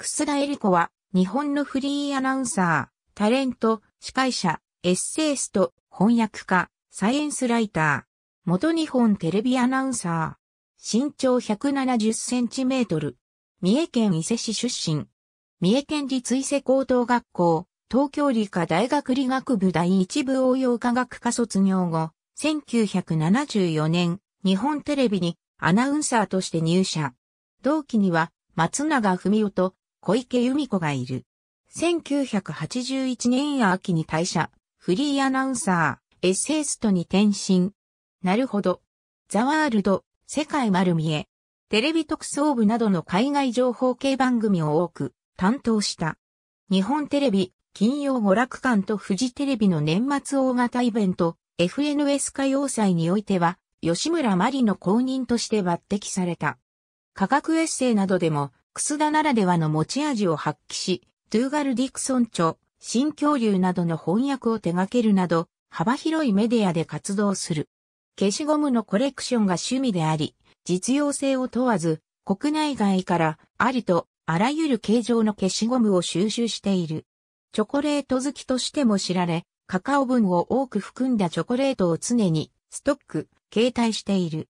楠田恵リ子は、日本のフリーアナウンサー、タレント、司会者、エッセイスト、翻訳家、サイエンスライター、元日本テレビアナウンサー、身長170センチメートル、三重県伊勢市出身、三重県立伊勢高等学校、東京理科大学理学部第一部応用科学科卒業後、1974年、日本テレビにアナウンサーとして入社。同期には、松永文夫と小池由美子がいる。1981年秋に退社、フリーアナウンサー、エッセイストに転身。なるほど。ザワールド、世界丸見え。テレビ特捜部などの海外情報系番組を多く担当した。日本テレビ、金曜娯楽館とフジテレビの年末大型イベント、FNS 歌謡祭においては、吉村麻里の公認として抜擢された。科学エッセイなどでもクスダならではの持ち味を発揮し、トゥーガル・ディクソン著、新恐竜などの翻訳を手掛けるなど、幅広いメディアで活動する。消しゴムのコレクションが趣味であり、実用性を問わず、国内外からありとあらゆる形状の消しゴムを収集している。チョコレート好きとしても知られ、カカオ分を多く含んだチョコレートを常にストック、携帯している。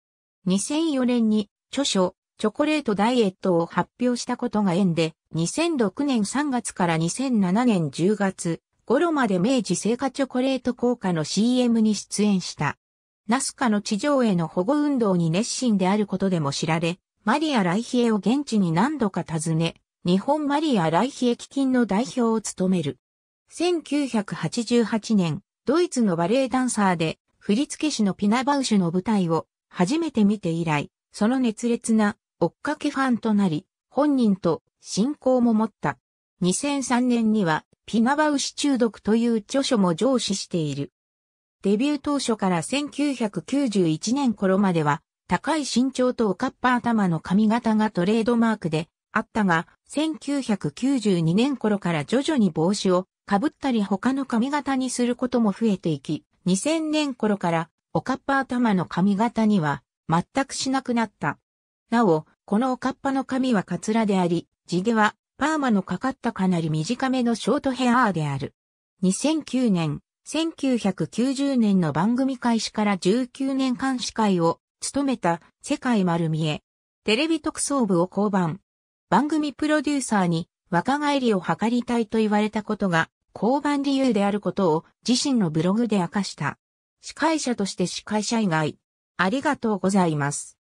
2004年に著書、チョコレートダイエットを発表したことが縁で、2006年3月から2007年10月頃まで明治製菓チョコレート効果の CM に出演した。ナスカの地上への保護運動に熱心であることでも知られ、マリア・ライヒエを現地に何度か訪ね、日本マリア・ライヒエ基金の代表を務める。1988年、ドイツのバレエダンサーで、振付師のピナバウシュの舞台を初めて見て以来、その熱烈な追っかけファンとなり、本人と信仰も持った。2003年には、ピナバウシ中毒という著書も上司している。デビュー当初から1991年頃までは、高い身長とおかっぱ頭の髪型がトレードマークであったが、1992年頃から徐々に帽子をかぶったり他の髪型にすることも増えていき、2000年頃からおかっぱ頭の髪型には全くしなくなった。なお、このおかっぱの髪はカツラであり、地毛はパーマのかかったかなり短めのショートヘアーである。2009年、1990年の番組開始から19年間司会を務めた世界丸見え。テレビ特捜部を降板。番組プロデューサーに若返りを図りたいと言われたことが降板理由であることを自身のブログで明かした。司会者として司会者以外。ありがとうございます。